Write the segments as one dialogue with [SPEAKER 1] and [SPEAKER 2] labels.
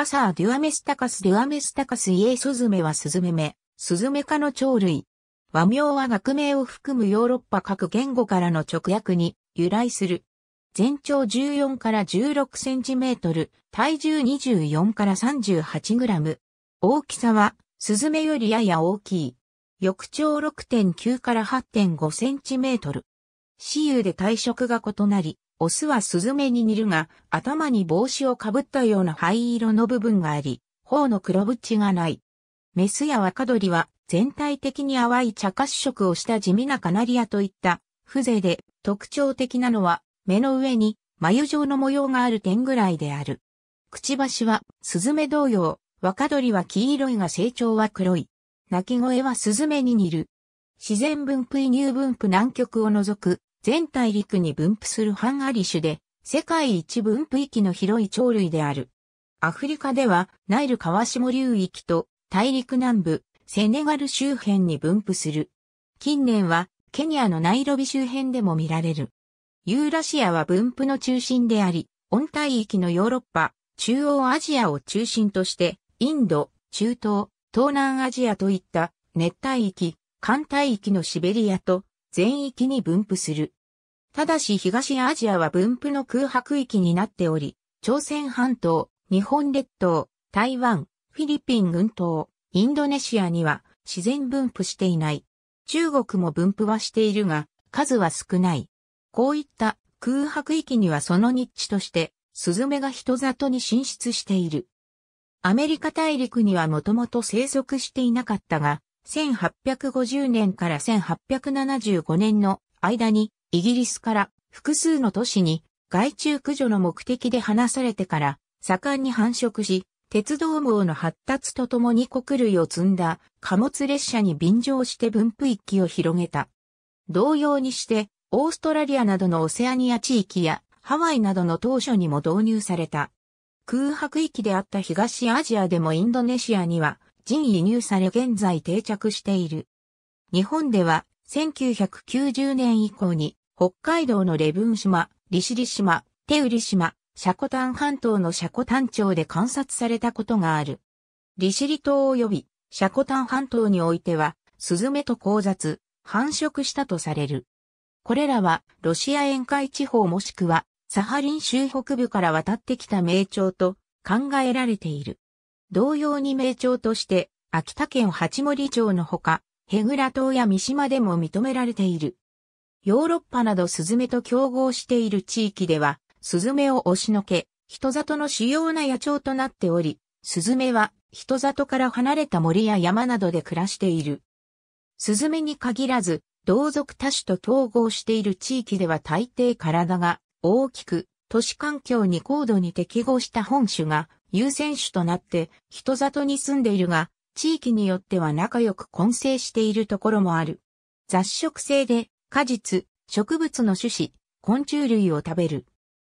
[SPEAKER 1] パサー・デュアメスタカス・デュアメスタカス・イエスズメはスズメメ、スズメ科の鳥類。和名は学名を含むヨーロッパ各言語からの直訳に由来する。全長14から16センチメートル、体重24から38グラム。大きさは、スズメよりやや大きい。翼長6.9から8.5センチメートル。雌雄で体色が異なり、オスはスズメに似るが、頭に帽子をかぶったような灰色の部分があり、頬の黒縁がない。メスや若鳥は全体的に淡い茶褐色をした地味なカナリアといった風情で特徴的なのは目の上に眉状の模様がある点ぐらいである。くちばしはスズメ同様、若鳥は黄色いが成長は黒い。鳴き声はスズメに似る。自然分布移入分布南極を除く全大陸に分布するハンアリ種で、世界一分布域の広い鳥類である。アフリカでは、ナイル川下流域と、大陸南部、セネガル周辺に分布する。近年は、ケニアのナイロビ周辺でも見られる。ユーラシアは分布の中心であり、温帯域のヨーロッパ、中央アジアを中心として、インド、中東、東南アジアといった熱帯域、寒帯域のシベリアと全域に分布する。ただし東アジアは分布の空白域になっており、朝鮮半島、日本列島、台湾、フィリピン群島、インドネシアには自然分布していない。中国も分布はしているが、数は少ない。こういった空白域にはその日地として、スズメが人里に進出している。アメリカ大陸にはもともと生息していなかったが、1850年から1875年の間にイギリスから複数の都市に害虫駆除の目的で放されてから盛んに繁殖し、鉄道網の発達とともに穀類を積んだ貨物列車に便乗して分布域を広げた。同様にして、オーストラリアなどのオセアニア地域やハワイなどの当初にも導入された。空白域であった東アジアでもインドネシアには人移入され現在定着している。日本では1990年以降に北海道の礼文島、利尻島、手売島、シャ丹半島のシャ丹町で観察されたことがある。利尻島及びシャ丹半島においてはスズメと交雑、繁殖したとされる。これらはロシア沿海地方もしくはサハリン州北部から渡ってきた名町と考えられている。同様に名町として、秋田県八森町のほか、ヘグラ島や三島でも認められている。ヨーロッパなどスズメと競合している地域では、スズメを押しのけ、人里の主要な野鳥となっており、スズメは人里から離れた森や山などで暮らしている。スズメに限らず、同族多種と競合している地域では大抵体が大きく、都市環境に高度に適合した本種が優先種となって人里に住んでいるが、地域によっては仲良く混成しているところもある。雑食性で果実、植物の種子、昆虫類を食べる。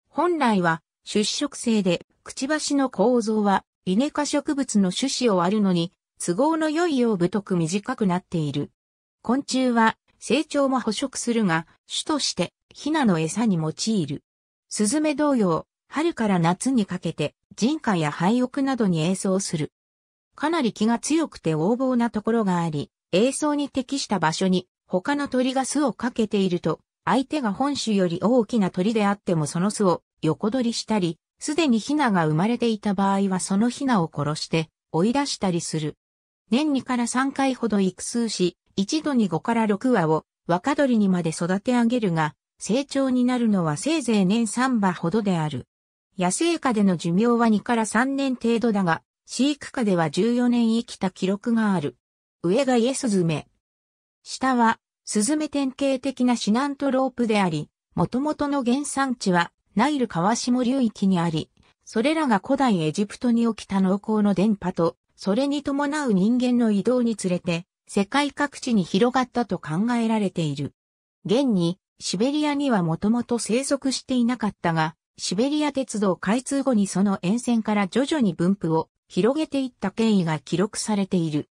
[SPEAKER 1] 本来は出食性でくちばしの構造はイネ科植物の種子を割るのに都合の良いよう太く短くなっている。昆虫は成長も捕食するが種としてヒナの餌に用いる。スズメ同様、春から夏にかけて人家や廃屋などに映像する。かなり気が強くて横暴なところがあり、映像に適した場所に他の鳥が巣をかけていると、相手が本種より大きな鳥であってもその巣を横取りしたり、すでにヒナが生まれていた場合はそのヒナを殺して追い出したりする。年2から3回ほど育数し、一度に5から6羽を若鳥にまで育て上げるが、成長になるのはせいぜい年3羽ほどである。野生下での寿命は2から3年程度だが、飼育下では14年生きた記録がある。上がイエスズメ。下は、スズメ典型的なシナントロープであり、元々の原産地はナイル川下流域にあり、それらが古代エジプトに起きた農耕の伝播と、それに伴う人間の移動につれて、世界各地に広がったと考えられている。現に、シベリアにはもともと生息していなかったが、シベリア鉄道開通後にその沿線から徐々に分布を広げていった経緯が記録されている。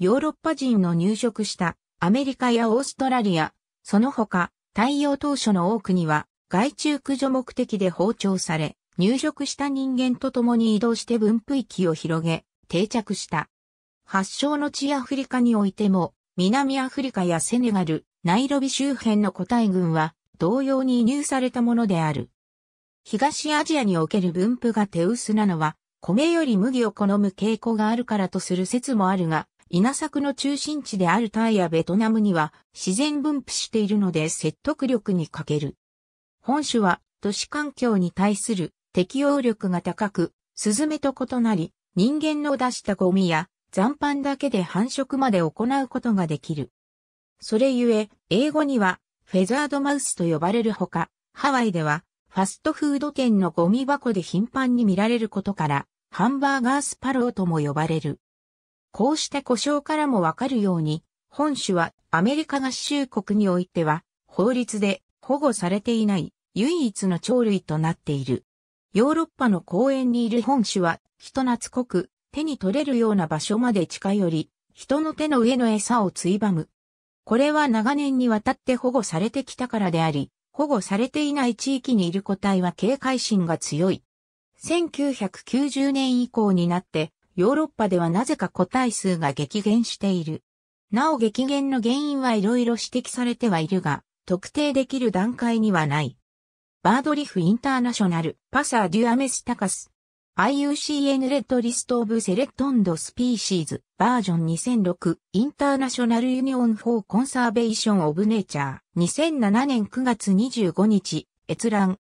[SPEAKER 1] ヨーロッパ人の入植したアメリカやオーストラリア、その他、太陽当初の多くには、外中駆除目的で包丁され、入植した人間と共に移動して分布域を広げ、定着した。発祥の地アフリカにおいても、南アフリカやセネガル、ナイロビ周辺の個体群は、同様に移入されたものである。東アジアにおける分布が手薄なのは、米より麦を好む傾向があるからとする説もあるが、稲作の中心地であるタイやベトナムには自然分布しているので説得力に欠ける。本種は都市環境に対する適応力が高く、スズメと異なり、人間の出したゴミや残飯だけで繁殖まで行うことができる。それゆえ、英語にはフェザードマウスと呼ばれるほか、ハワイではファストフード店のゴミ箱で頻繁に見られることから、ハンバーガースパローとも呼ばれる。こうした故障からもわかるように、本種はアメリカ合衆国においては、法律で保護されていない唯一の鳥類となっている。ヨーロッパの公園にいる本種は、人懐っこく、手に取れるような場所まで近寄り、人の手の上の餌をついばむ。これは長年にわたって保護されてきたからであり、保護されていない地域にいる個体は警戒心が強い。1990年以降になって、ヨーロッパではなぜか個体数が激減している。なお激減の原因はいろいろ指摘されてはいるが、特定できる段階にはない。バードリフインターナショナル、パサー・デュアメス・タカス、IUCN レッドリストオブセレクトンドスピーシーズバージョン2006インターナショナルユニオンフォーコンサーベーションオブネイチャー2007年9月25日閲覧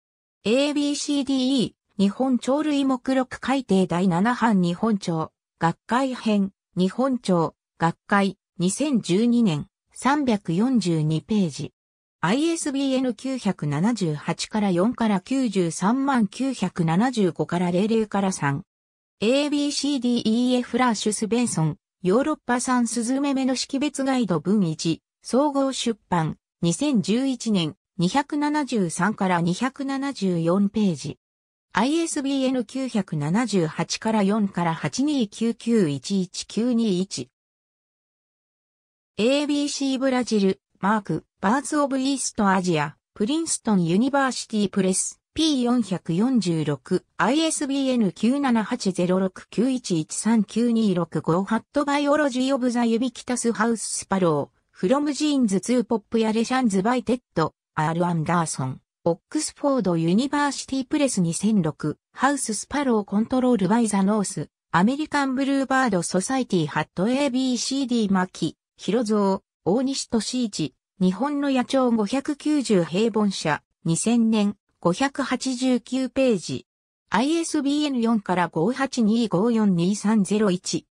[SPEAKER 1] ABCDE 日本鳥類目録改定第7版日本鳥学会編日本鳥学会2012年342ページ ISBN 978から4から93万975から00から3。ABCDEF ラッシュスベンソン、ヨーロッパ産スズメメの識別ガイド文1、総合出版、2011年、273から274ページ。ISBN 978から4から829911921。ABC ブラジル、マーク。バーズ・オブ・イースト・アジア、プリンストン・ユニバーシティ・プレス、P446、ISBN 9780691139265ハットバイオロジー・オブ・ザ・ユビキタス・ハウス・スパロー、フロム・ジーンズ・ツー・ポップ・やレシャンズ・バイ・テッド、R・ アンダーソン、オックスフォード・ユニバーシティ・プレス2006、ハウス・スパロー・コントロール・バイ・ザ・ノース、アメリカン・ブルーバード・ソサイティ・ハット ABCD・ マキ、ヒロゾー、大西俊一、日本の野鳥590平凡社、2000年、589ページ。ISBN4 から5825423001。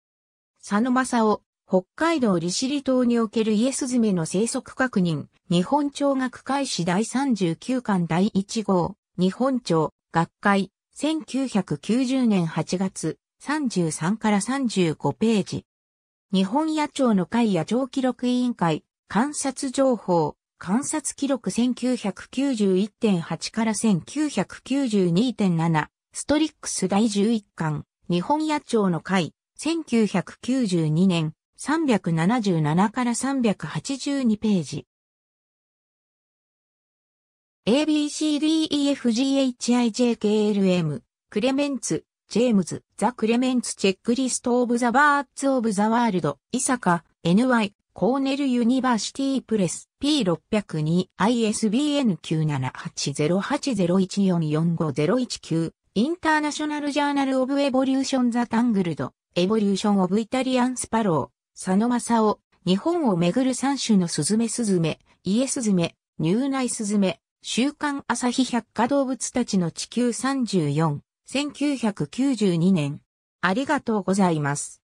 [SPEAKER 1] 佐野正夫、北海道利尻島におけるイエスズメの生息確認、日本鳥学会史第39巻第1号、日本鳥学会、1990年8月、33から35ページ。日本野鳥の会野鳥記録委員会、観察情報、観察記録1991.8から1992.7、ストリックス第11巻、日本野鳥の会、1992年、377から382ページ。ABCDEFGHIJKLM、クレメンツ、ジェームズ、ザ・クレメンツ・チェックリスト・オブ・ザ・バーツ・オブ・ザ・ワールド、イサカ、NY、コーネルユニバーシティプレス P602 ISBN 9780801445019インターナショナルジャーナルオブエボリューションザタングルドエボリューションオブイタリアンスパロー佐野正夫日本をめぐる三種のスズメスズメイエスズメニューナイスズメ週刊朝日百科動物たちの地球34 1992年ありがとうございます。